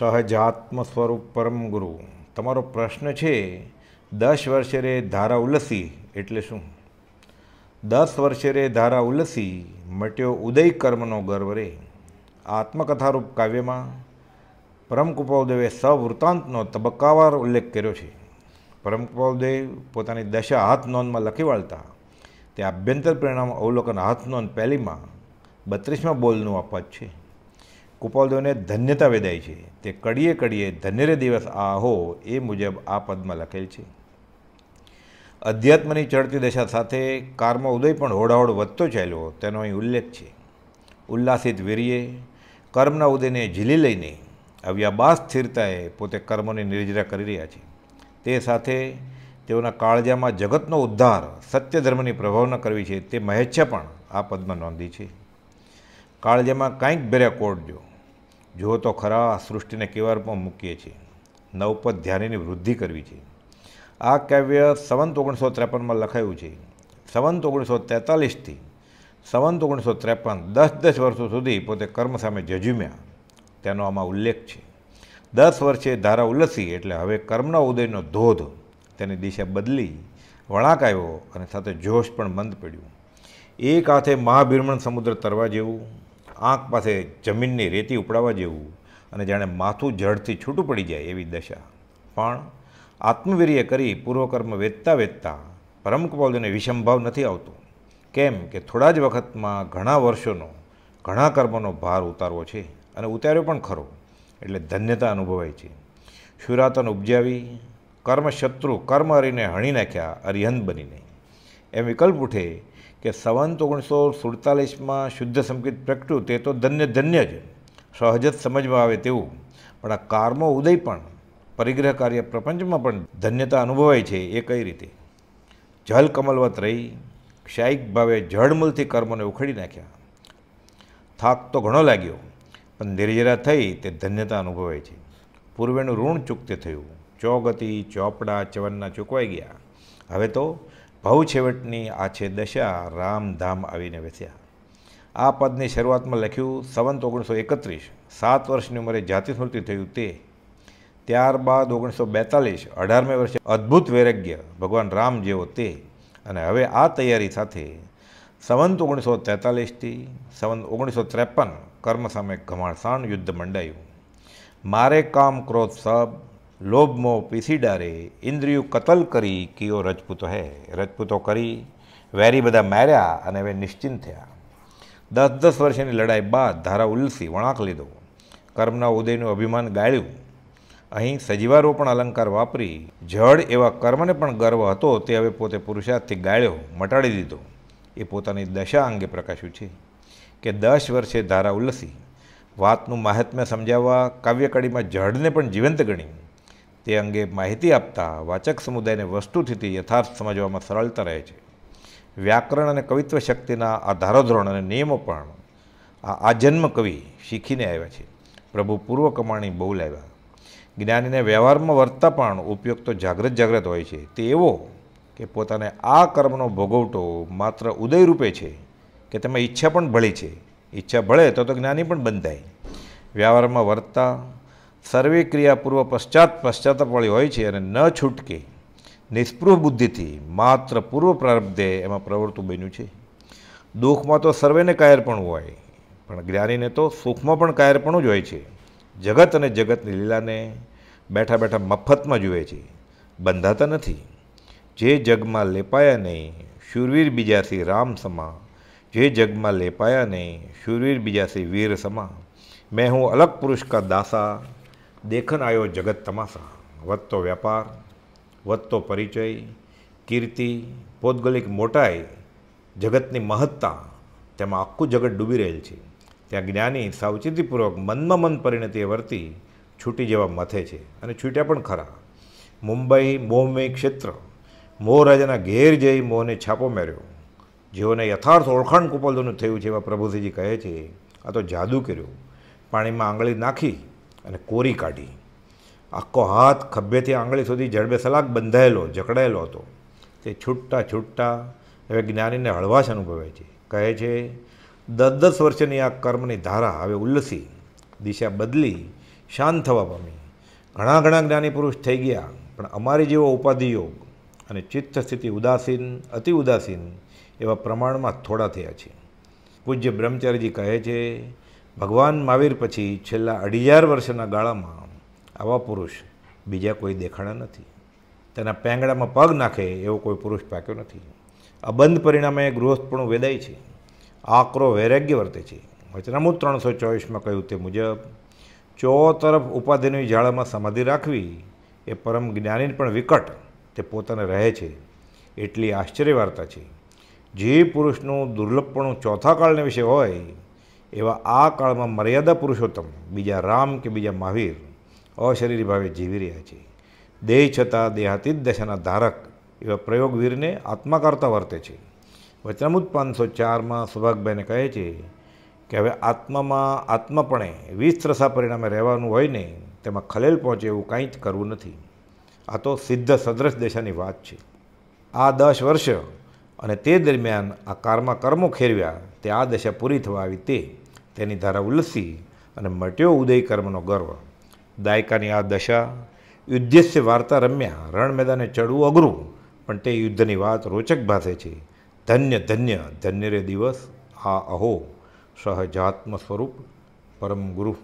સહજાત્મ સ્વરૂપ પરમ ગુરુ તમારો પ્રશ્ન છે દસ વર્ષે રે ધારા ઉલસી એટલે શું દસ વર્ષે રે ધારા ઉલસી મટ્યો ઉદય કર્મનો ગર્વ રે આત્મકથારૂપ કાવ્યમાં પરમકુપાલદેવે સવૃત્તાંતનો તબક્કાવાર ઉલ્લેખ કર્યો છે પરમકુપાલદેવ પોતાની દશા હાથ નોંધમાં લખી વાળતા તે આભ્યંતર પરિણામ અવલોકન હાથ નોંધ પહેલીમાં બત્રીસમાં બોલનું અપજ છે ગોપાલદેવને ધન્યતા વેદાય છે તે કડીએ કડીએ ધન્યરે દિવસ આ હો એ મુજબ આ પદમાં લખેલ છે અધ્યાત્મની ચડતી દશા સાથે કારમાં ઉદય પણ હોડાહોડ વધતો ચાલ્યો તેનો અહીં ઉલ્લેખ છે ઉલ્લાસિત વીર્યે કર્મના ઉદયને ઝીલી લઈને અવ્યાબા સ્થિરતાએ પોતે કર્મોને નિર્જરા કરી રહ્યા છે તે સાથે તેઓના કાળજામાં જગતનો ઉદ્ધાર સત્ય ધર્મની પ્રભાવના કરવી છે તે મહેચ્છા પણ આ પદમાં નોંધી છે કાળજામાં કાંઈક ભેર્યા કોડજો જો તો ખરા સૃષ્ટિને કેવા રૂપમાં મૂકીએ છીએ નવપદ ધ્યાનીની વૃદ્ધિ કરવી છે આ કાવ્ય સંવંત ઓગણીસો ત્રેપનમાં લખાયું છે સંવંત ઓગણીસો તેતાલીસથી સંવંત ઓગણીસો ત્રેપન દસ દસ વર્ષો સુધી પોતે કર્મ સામે જજુમ્યા તેનો આમાં ઉલ્લેખ છે દસ વર્ષે ધારા ઉલસી એટલે હવે કર્મના ઉદયનો ધોધ તેની દિશા બદલી વળાંક આવ્યો અને સાથે જોશ પણ મંદ પડ્યું એક હાથે મહાભીરમણ સમુદ્ર તરવા જેવું આંખ પાસે જમીનની રેતી ઉપડાવવા જેવું અને જાણે માથું જડથી છૂટું પડી જાય એવી દશા પણ આત્મવીર્ય કરી પૂર્વકર્મ વેચતા વેચતા પરમ કપાલજીને વિષમભાવ નથી આવતો કેમ કે થોડા જ વખતમાં ઘણા વર્ષોનો ઘણા કર્મનો ભાર ઉતારવો છે અને ઉતાર્યો પણ ખરો એટલે ધન્યતા અનુભવાય છે શુરાતન ઉપજાવી કર્મશત્રુ કર્મ હરીને હણી નાખ્યા અરિહંત બનીને એમ વિકલ્પ ઉઠે કે સંવંત ઓગણીસો સુડતાલીસમાં શુદ્ધ સંકેત પ્રગટ્યું તે તો ધન્ય ધન્ય જ સહજ જ સમજમાં આવે તેવું પણ આ કારમો ઉદય પણ પરિગ્રહ કાર્ય પ્રપંચમાં પણ ધન્યતા અનુભવાય છે એ કઈ રીતે જલ કમલવત રહી ક્ષાયિક ભાવે જળમૂલથી કર્મોને ઉખડી નાખ્યા થાક તો ઘણો લાગ્યો પણ ધીરેજરા થઈ તે ધન્યતા અનુભવાય છે પૂર્વેનું ઋણ ચૂકતે થયું ચોગતી ચોપડા ચવનના ચૂકવાઈ ગયા હવે તો ભવ છેવટની આ છે દશા રામધામ આવીને વેસ્યા આ પદની શરૂઆતમાં લખ્યું સંવંત ઓગણીસો એકત્રીસ સાત વર્ષની ઉંમરે જાતિ સ્મૃતિ થયું તે ત્યારબાદ ઓગણીસો બેતાલીસ અઢારમે વર્ષે અદ્ભુત વૈરાગ્ય ભગવાન રામ જેવો તે અને હવે આ તૈયારી સાથે સંવંત ઓગણીસો તેતાલીસથી સંવંત ઓગણીસો ત્રેપન કર્મ સામે ઘમાણસાણ યુદ્ધ મંડાયું મારે કામ ક્રોધ સબ લોભમો પીસી ડારે ઇન્દ્રિયું કતલ કરી કિયો રજપૂતો હે રજપૂતો કરી વેરી બધા માર્યા અને હવે નિશ્ચિંત થયા દસ દસ વર્ષની લડાઈ બાદ ધારા ઉલસી વળાંક લીધો કર્મના ઉદયનું અભિમાન ગાળ્યું અહીં સજીવારોપણ અલંકાર વાપરી જળ એવા કર્મને પણ ગર્વ હતો તે હવે પોતે પુરુષાર્થથી ગાળ્યો મટાડી દીધો એ પોતાની દશા અંગે પ્રકાશ્યું છે કે દસ વર્ષે ધારા ઉલસી વાતનું મહાત્મ્ય સમજાવવા કાવ્યકડીમાં જળને પણ જીવંત ગણી તે અંગે માહિતી આપતા વાચક સમુદાયને વસ્તુસ્થિતિ યથાર્થ સમજવામાં સરળતા રહે છે વ્યાકરણ અને કવિત્વ શક્તિના આ ધારોધોરણ અને નિયમો પણ આ જન્મ કવિ શીખીને આવ્યા છે પ્રભુ પૂર્વ કમાણી બહુ લાવ્યા જ્ઞાનીને વ્યવહારમાં વર્તા પણ ઉપયોગ તો જાગ્રત જાગ્રત હોય છે તે એવો કે પોતાને આ કર્મનો ભોગવટો માત્ર ઉદય રૂપે છે કે તેમાં ઈચ્છા પણ ભળી છે ઈચ્છા ભળે તો તો જ્ઞાની પણ બંધાય વ્યવહારમાં વર્તતા સર્વે ક્રિયાપૂર્વ પશ્ચાત પશ્ચાતપવાળી હોય છે અને ન છૂટકે નિષ્પૃહ બુદ્ધિથી માત્ર પૂર્વ પ્રારબ્ધે એમાં પ્રવૃત્તું બન્યું છે દુઃખમાં તો સર્વેને કાયરપણું હોય પણ જ્ઞાનીને તો સુખમાં પણ કાયરપણું જ હોય છે જગત અને જગતની લીલાને બેઠા બેઠા મફતમાં જુએ છે બંધાતા નથી જે જગમાં લેપાયા નહીં શૂરવીર બીજાથી રામ સમા જે જગમાં લેપાયા નહીં શૂરવીર બીજાથી વીર સમા મેં હું અલગ પુરુષ કા દાસા દેખન આવ્યો જગત તમાશા વધતો વ્યાપાર વધતો પરિચય કીર્તિ પૌદગલિક મોટાઈ જગતની મહત્તા તેમાં આખું જગત ડૂબી રહેલ છે ત્યાં જ્ઞાની સાવચેતીપૂર્વક મનમાં મન પરિણતિએ વર્તી છૂટી જવા મથે છે અને છૂટ્યા પણ ખરા મુંબઈ મોહમય ક્ષેત્ર મોહરાજાના ઘેર જઈ મોહને છાપો મેર્યો જેઓને યથાર્થ ઓળખાણ કુપલદોનું થયું છે એવા પ્રભુજીજી કહે છે આ તો જાદુ કર્યો પાણીમાં આંગળી નાખી અને કોરી કાઢી આખો હાથ ખભેથી આંગળી સુધી જડબે સલાક બંધાયેલો જકડાયેલો હતો તે છૂટતા છૂટતા હવે જ્ઞાનીને હળવાશ અનુભવે છે કહે છે દસ દસ વર્ષની આ કર્મની ધારા હવે ઉલ્લસી દિશા બદલી શાંત થવા પામી ઘણા ઘણા જ્ઞાની પુરુષ થઈ ગયા પણ અમારી જેવો ઉપાધિ યોગ અને ચિત્ત સ્થિતિ ઉદાસીન અતિ ઉદાસીન એવા પ્રમાણમાં થોડા થયા છે પૂજ્ય બ્રહ્મચારીજી કહે છે ભગવાન મહાવીર પછી છેલ્લા અઢી હજાર વર્ષના ગાળામાં આવા પુરુષ બીજા કોઈ દેખાણા નથી તેના પેંગડામાં પગ નાખે એવો કોઈ પુરુષ પાક્યો નથી આ બંધ પરિણામે ગૃહસ્થપણું વેદાય છે આકરો વૈરાગ્ય વર્તે છે વચનામૂત ત્રણસો ચોવીસમાં કહ્યું તે મુજબ ચો તરફ ઉપાધિની જાળામાં સમાધિ રાખવી એ પરમ જ્ઞાની પણ વિકટ તે પોતાને રહે છે એટલી આશ્ચર્ય વાર્તા છે જે પુરુષનું દુર્લભપણું ચોથા કાળને વિશે હોય એવા આ કાળમાં મર્યાદા પુરુષોત્તમ બીજા રામ કે બીજા મહાવીર અશરીરી ભાવે જીવી રહ્યા છે દેહ છતાં દેહાતીત દશાના ધારક એવા પ્રયોગવીરને આત્માકારતા વર્તે છે વચનામૂત પાંચસો ચારમાં સુભાગભાઈને કહે છે કે હવે આત્મામાં આત્માપણે વિસ્ત્રસા પરિણામે રહેવાનું હોય ને તેમાં ખલેલ પહોંચે એવું કાંઈ જ કરવું નથી આ તો સિદ્ધ સદ્રશ દેશાની વાત છે આ દસ વર્ષ અને તે દરમિયાન આ કારમાં કર્મો ખેરવ્યા તે આ દશા પૂરી થવા આવી તે તેની ધારા ઉલસી અને મટ્યો ઉદય કર્મનો ગર્વ દાયકાની આ દશા યુદ્ધસ્ય વાર્તા રમ્યા રણ મેદાને ચડવું અઘરું પણ તે યુદ્ધની વાત રોચક ભાષે છે ધન્ય ધન્ય ધન્ય રે દિવસ આ અહો સહજાત્મ સ્વરૂપ પરમ ગુરુ